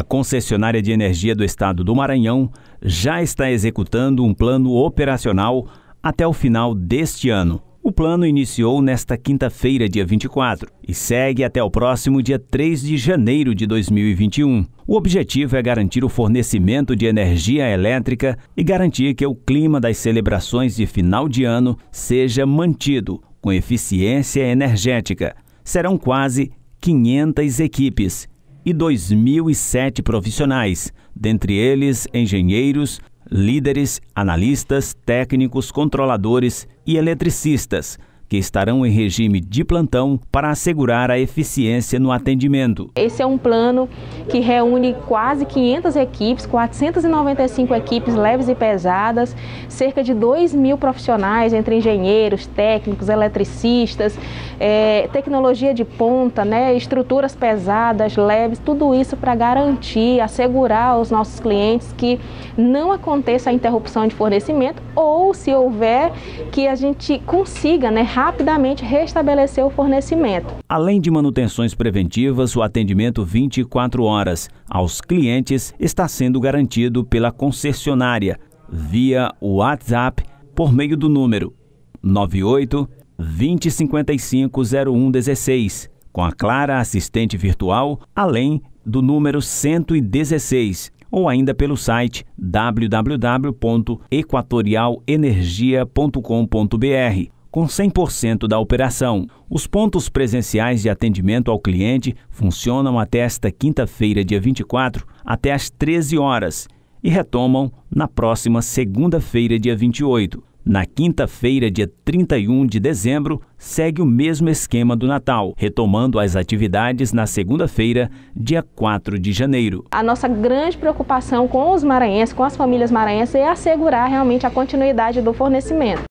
A concessionária de energia do estado do Maranhão já está executando um plano operacional até o final deste ano. O plano iniciou nesta quinta-feira, dia 24, e segue até o próximo dia 3 de janeiro de 2021. O objetivo é garantir o fornecimento de energia elétrica e garantir que o clima das celebrações de final de ano seja mantido com eficiência energética. Serão quase 500 equipes e 2.007 profissionais, dentre eles engenheiros, líderes, analistas, técnicos, controladores e eletricistas que estarão em regime de plantão para assegurar a eficiência no atendimento. Esse é um plano que reúne quase 500 equipes, 495 equipes leves e pesadas, cerca de 2 mil profissionais, entre engenheiros, técnicos, eletricistas, é, tecnologia de ponta, né, estruturas pesadas, leves, tudo isso para garantir, assegurar aos nossos clientes que não aconteça a interrupção de fornecimento ou, se houver, que a gente consiga né, rapidamente restabelecer o fornecimento. Além de manutenções preventivas, o atendimento 24 horas aos clientes está sendo garantido pela concessionária via WhatsApp por meio do número 98 2055 0116, com a Clara Assistente Virtual, além do número 116 ou ainda pelo site www.equatorialenergia.com.br com 100% da operação. Os pontos presenciais de atendimento ao cliente funcionam até esta quinta-feira, dia 24, até às 13 horas e retomam na próxima segunda-feira, dia 28. Na quinta-feira, dia 31 de dezembro, segue o mesmo esquema do Natal, retomando as atividades na segunda-feira, dia 4 de janeiro. A nossa grande preocupação com os maranhenses, com as famílias maranhenses, é assegurar realmente a continuidade do fornecimento.